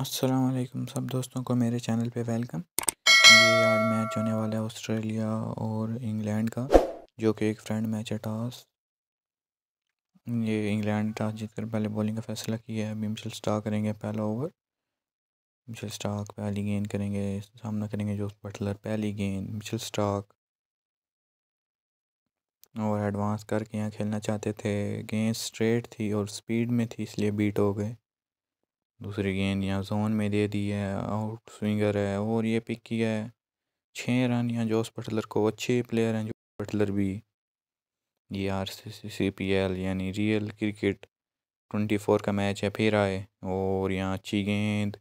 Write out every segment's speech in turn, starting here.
वालेकुम सब दोस्तों को मेरे चैनल पे वेलकम ये आज मैच होने वाला है ऑस्ट्रेलिया और इंग्लैंड का जो कि एक फ्रेंड मैच है टॉस ये इंग्लैंड टॉस जीतकर पहले बॉलिंग का फैसला किया है अभी मिशल स्टार करेंगे पहला ओवर मिशल स्टाक पहली गेंद करेंगे सामना करेंगे जोस बटलर पहली गेंद मिशल स्टाक और एडवांस करके यहाँ खेलना चाहते थे गेंद स्ट्रेट थी और स्पीड में थी इसलिए बीट हो गए दूसरी गेंद यहाँ जोन में दे दी है आउट स्विंगर है और ये पिक किया है छः रन यहाँ जोस पटलर को अच्छे प्लेयर हैं जो पटलर भी ये आर सी पी एल यानी रियल क्रिकेट ट्वेंटी फोर का मैच है फिर आए और यहाँ अच्छी गेंद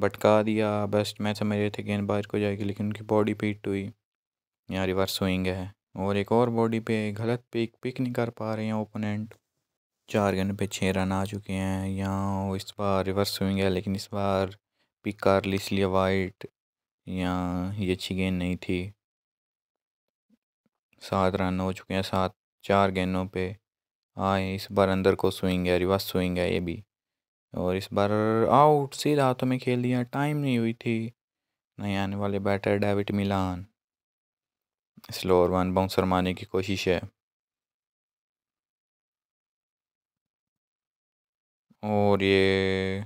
भटका दिया बेस्ट मैच समझ रहे थे गेंद बाहर को जाएगी लेकिन उनकी बॉडी पे हिट हुई यहाँ रिवर्स स्विंग है और एक और बॉडी पे गलत पिक पिक नहीं कर पा रहे हैं ओपोनेंट चार गेंद पे छः रन आ चुके हैं यहाँ इस बार रिवर्स स्विंग है लेकिन इस बार पिक कर ली इसलिए वाइट यहाँ ये अच्छी गेंद नहीं थी सात रन हो चुके हैं सात चार गेंदों पे आए इस बार अंदर को स्विंग है रिवर्स स्विंग है ये भी और इस बार आउट सीधा हाथों में खेल दिया टाइम नहीं हुई थी नहीं आने वाले batter David Malan slower one bouncer मारने की कोशिश है और ये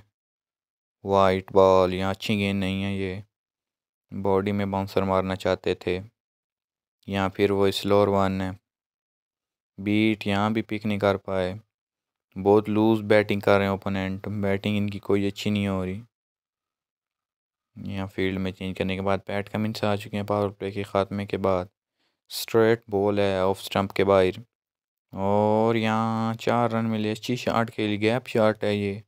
वाइट बॉल यहाँ अच्छी गेंद नहीं है ये बॉडी में बाउंसर मारना चाहते थे या फिर वो स्लोर वन है बीट यहाँ भी पिक नहीं कर पाए बहुत लूज बैटिंग कर रहे हैं ओपोनेंट बैटिंग इनकी कोई अच्छी नहीं हो रही यहाँ फील्ड में चेंज करने के बाद पैट कमिंस आ चुके हैं पावर प्ले के ख़ात्मे के बाद स्ट्रेट बॉल है ऑफ स्टंप के बाहर और यहाँ चार रन मिले अच्छी के खेली गैप शार्ट है ये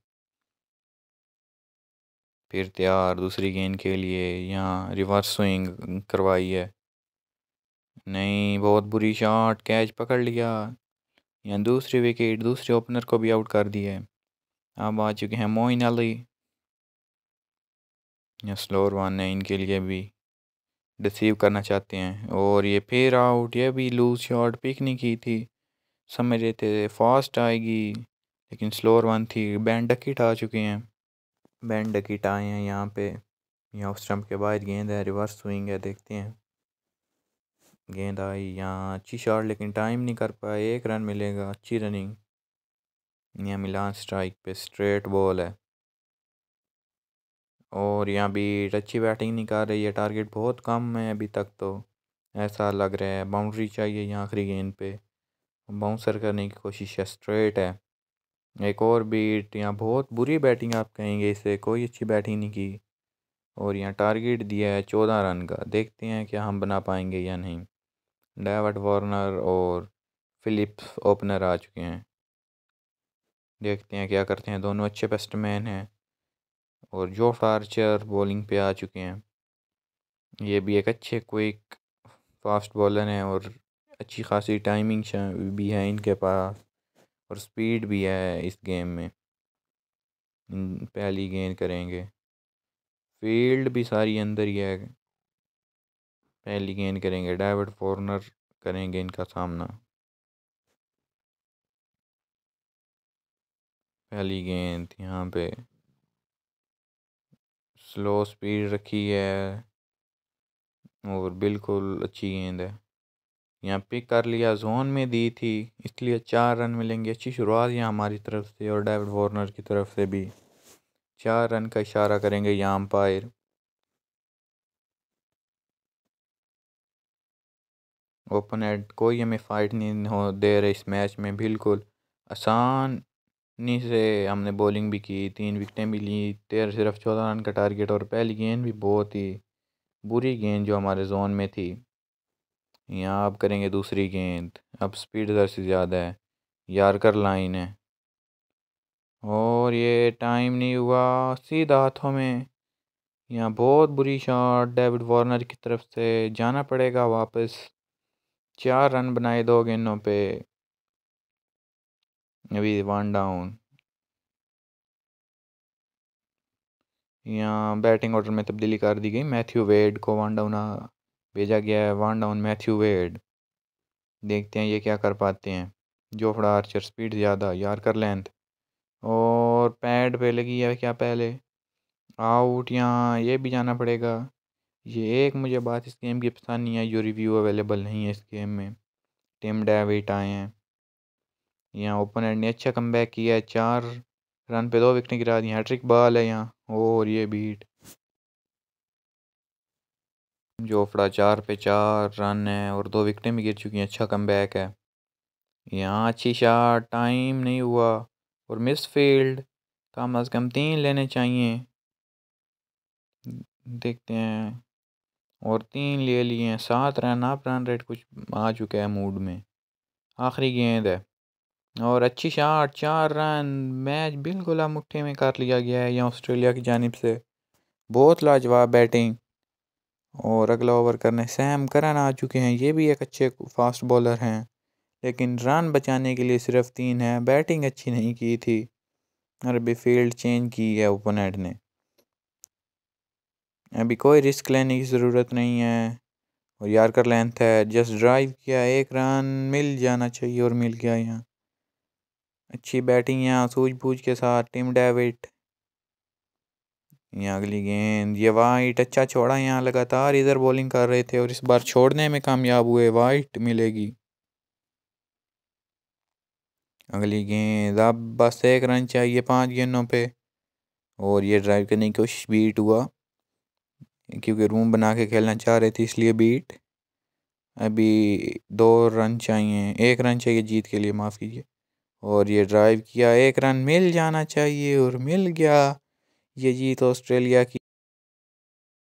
फिर तैयार दूसरी गेंद के लिए यहाँ रिवर्स स्विंग करवाई है नहीं बहुत बुरी शॉट कैच पकड़ लिया यहाँ दूसरी विकेट दूसरे ओपनर को भी आउट कर दिया है अब आ चुके हैं मोइन अली यहाँ स्लोर वन है इनके लिए भी रिसीव करना चाहते हैं और ये फिर आउट ये भी लूज शॉट पिक नहीं की थी समझ रहे थे फास्ट आएगी लेकिन स्लोअर वन थी बैंड डकीट आ चुके हैं बैंड डकीट आए हैं यहाँ पे यहाँ उस स्टम्प के बाहर गेंद है रिवर्स स्विंग है देखते हैं गेंद आई यहाँ अच्छी शॉट लेकिन टाइम नहीं कर पाया एक रन मिलेगा अच्छी रनिंग यहाँ मिलान स्ट्राइक पे स्ट्रेट बॉल है और यहाँ भी अच्छी बैटिंग नहीं कर रही है टारगेट बहुत कम है अभी तक तो ऐसा लग रहा है बाउंड्री चाहिए यहाँ आखिरी गेंद पे बाउंसर करने की कोशिश है स्ट्रेट है एक और बीट यहाँ बहुत बुरी बैटिंग आप कहेंगे इसे कोई अच्छी बैटिंग नहीं की और यहाँ टारगेट दिया है चौदह रन का देखते हैं क्या हम बना पाएंगे या नहीं डावट वार्नर और फिलिप्स ओपनर आ चुके हैं देखते हैं क्या करते हैं दोनों अच्छे बेस्टमैन हैं और जो फार्चर बॉलिंग पे आ चुके हैं ये भी एक अच्छे क्विक फास्ट बॉलर हैं और अच्छी खासी टाइमिंग भी है इनके पास और स्पीड भी है इस गेम में पहली गेंद करेंगे फील्ड भी सारी अंदर ही है पहली गेंद करेंगे डाइवर्ट फॉरनर करेंगे इनका सामना पहली गेंद यहाँ पे स्लो स्पीड रखी है और बिल्कुल अच्छी गेंद है यहाँ पिक कर लिया जोन में दी थी इसलिए चार रन मिलेंगे अच्छी शुरुआत यहाँ हमारी तरफ से और डेविड वार्नर की तरफ से भी चार रन का इशारा करेंगे यहाँ अम्पायर ओपन एड कोई हमें फाइट नहीं हो दे रहे इस मैच में बिल्कुल आसानी से हमने बॉलिंग भी की तीन विकटें भी ली तेरह सिर्फ चौदह रन का टारगेट और पहली गेंद भी बहुत ही बुरी गेंद जो हमारे जोन में थी यहाँ आप करेंगे दूसरी गेंद अब स्पीड इधर से ज़्यादा है यारकर लाइन है और ये टाइम नहीं हुआ सीधा हाथों में यहाँ बहुत बुरी शॉट डेविड वार्नर की तरफ से जाना पड़ेगा वापस चार रन बनाए दो गेंदों पे अभी वन डाउन यहाँ बैटिंग ऑर्डर में तब्दीली कर दी गई मैथ्यू वेड को वन डाउन भेजा गया है वन डाउन मैथ्यू वेड देखते हैं ये क्या कर पाते हैं जोफड़ा आर्चर स्पीड ज़्यादा यार कर लेंथ और पैड पे लगी है क्या पहले आउट यहाँ ये भी जाना पड़ेगा ये एक मुझे बात इस गेम की पसंद नहीं है जो रिव्यू अवेलेबल नहीं है इस गेम में टिम डेविट आए हैं यहाँ ओपनर ने अच्छा कम किया है चार रन पे दो विकटें गिरा दी हैट्रिक बॉल है यहाँ और ये बीट जोफड़ा चार पे चार रन है और दो विकटें भी गिर चुकी हैं अच्छा कम बैक है यहाँ अच्छी शाट टाइम नहीं हुआ और मिस फील्ड कम अज़ कम तीन लेने चाहिए देखते हैं और तीन ले लिए हैं सात रन आप रन रेट कुछ आ चुका है मूड में आखिरी गेंद है और अच्छी शाट चार रन मैच बिल्कुल अब मुठ्ठे में कर लिया गया है यहाँ ऑस्ट्रेलिया की जानब से बहुत लाजवाब बैटिंग और अगला ओवर करने सैम करन आ चुके हैं ये भी एक अच्छे फास्ट बॉलर हैं लेकिन रन बचाने के लिए सिर्फ तीन है बैटिंग अच्छी नहीं की थी अभी फील्ड चेंज की है ओपोनेंट ने अभी कोई रिस्क लेने की ज़रूरत नहीं है और यार का लेंथ है जस्ट ड्राइव किया एक रन मिल जाना चाहिए और मिल गया यहाँ अच्छी बैटिंग यहाँ सूझबूझ के साथ टीम डेविड यहाँ अगली गेंद ये वाइट अच्छा छोड़ा यहाँ लगातार इधर बॉलिंग कर रहे थे और इस बार छोड़ने में कामयाब हुए वाइट मिलेगी अगली गेंद अब बस एक रन चाहिए पाँच गेंदों पे और ये ड्राइव करने की कोशिश बीट हुआ क्योंकि रूम बना के खेलना चाह रहे थे इसलिए बीट अभी दो रन चाहिए एक रन चाहिए जीत के लिए माफ़ कीजिए और ये ड्राइव किया एक रन मिल जाना चाहिए और मिल गया ये जीत तो ऑस्ट्रेलिया की